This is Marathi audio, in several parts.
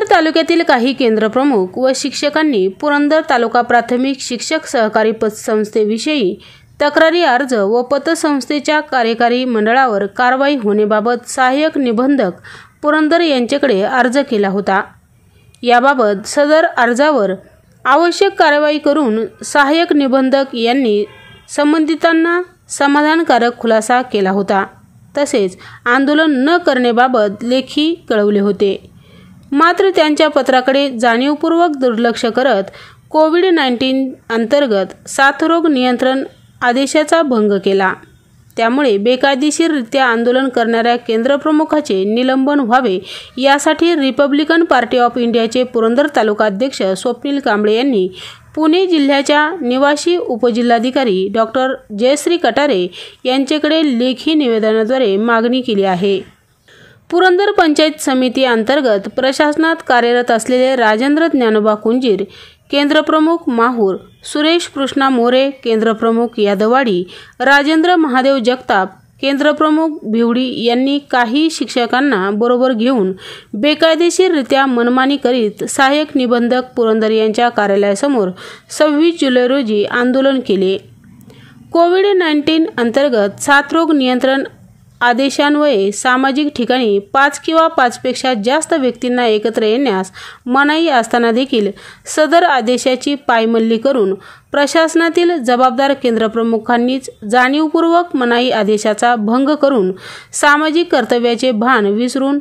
पुरंदर तालुक्यातील काही केंद्रप्रमुख व शिक्षकांनी पुरंदर तालुका प्राथमिक शिक्षक सहकारी पतसंस्थेविषयी तक्रारी अर्ज व पतसंस्थेच्या कार्यकारी मंडळावर कारवाई होण्याबाबत सहाय्यक निबंधक पुरंदर यांच्याकडे अर्ज केला होता याबाबत सदर अर्जावर आवश्यक कारवाई करून सहाय्यक निबंधक यांनी संबंधितांना समाधानकारक खुलासा केला होता तसेच आंदोलन न करण्याबाबत लेखी कळवले होते मात्र त्यांच्या पत्राकडे जाणीवपूर्वक दुर्लक्ष करत कोविड नाईन्टीन अंतर्गत साथरोग नियंत्रण आदेशाचा भंग केला त्यामुळे बेकायदेशीररित्या आंदोलन करणाऱ्या केंद्रप्रमुखाचे निलंबन व्हावे यासाठी रिपब्लिकन पार्टी ऑफ इंडियाचे पुरंदर तालुकाध्यक्ष स्वप्नील कांबळे यांनी पुणे जिल्ह्याच्या निवासी उपजिल्हाधिकारी डॉक्टर जयश्री कटारे यांच्याकडे लेखी निवेदनाद्वारे मागणी केली आहे पुरंदर पंचायत समिती अंतर्गत प्रशासनात कार्यरत असलेले राजेंद्र ज्ञानोबा कुंजीर केंद्रप्रमुख माहूर सुरेश कृष्णा मोरे केंद्रप्रमुख यादवाडी राजेंद्र महादेव जगताप केंद्रप्रमुख भिवडी यांनी काही शिक्षकांना बरोबर घेऊन बेकायदेशीररित्या मनमानी करीत सहाय्यक निबंधक पुरंदर यांच्या कार्यालयासमोर सव्वीस जुलै रोजी आंदोलन केले कोविड नाईन्टीन अंतर्गत साथरोग नियंत्रण आदेशान्वये सामाजिक ठिकाणी पाच किंवा पाचपेक्षा जास्त व्यक्तींना एकत्र येण्यास मनाई असताना देखील सदर आदेशाची पायमल्ली करून प्रशासनातील जबाबदार केंद्रप्रमुखांनीच जाणीवपूर्वक मनाई आदेशाचा भंग करून सामाजिक कर्तव्याचे भान विसरून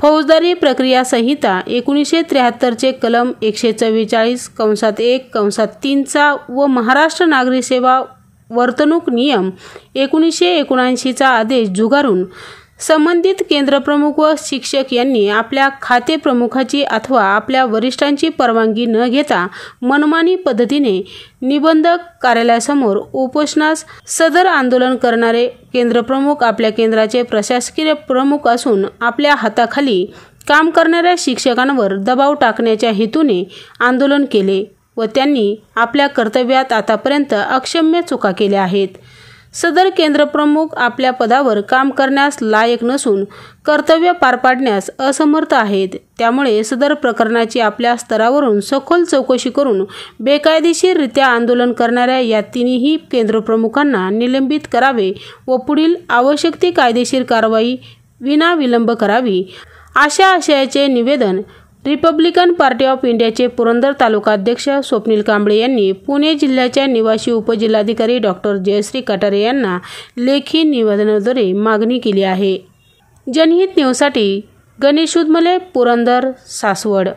फौजदारी प्रक्रिया संहिता एकोणीसशे त्र्याहत्तरचे कलम एकशे चव्वेचाळीस कंसात एक कंसात तीनचा व महाराष्ट्र नागरी सेवा वर्तणूक नियम एकोणीसशे एकोणऐंशीचा आदेश जुगारून संबंधित केंद्रप्रमुख व शिक्षक यांनी आपल्या खातेप्रमुखाची अथवा आपल्या वरिष्ठांची परवानगी न घेता मनमानी पद्धतीने निबंधक कार्यालयासमोर उपोषणास सदर आंदोलन करणारे केंद्रप्रमुख आपल्या केंद्राचे प्रशासकीय प्रमुख असून आपल्या हाताखाली काम करणाऱ्या शिक्षकांवर दबाव टाकण्याच्या हेतूने आंदोलन केले व त्यांनी आपल्या कर्तव्यात आतापर्यंत अक्षम्य चुका केल्या आहेत सदर केंद्रप्रमुख आपल्या पदावर काम करण्यास लायक नसून कर्तव्य पार पाडण्यास असमर्थ आहेत त्यामुळे सदर प्रकरणाची आपल्या स्तरावरून सखोल चौकशी करून बेकायदेशीररित्या आंदोलन करणाऱ्या या तिन्ही केंद्रप्रमुखांना निलंबित करावे व पुढील आवश्यक ती कायदेशीर कारवाई विनाविलंब करावी अशा आशयाचे निवेदन रिपब्लिकन पार्टी ऑफ इंडियाचे पुरंदर तालुका अध्यक्ष स्वप्नील कांबळे यांनी पुणे जिल्ह्याच्या निवासी उपजिल्हाधिकारी डॉक्टर जयश्री कटारे यांना लेखी निवेदनाद्वारे मागणी केली आहे जनहित न्यूजसाठी गणेश उदमले पुरंदर सासवड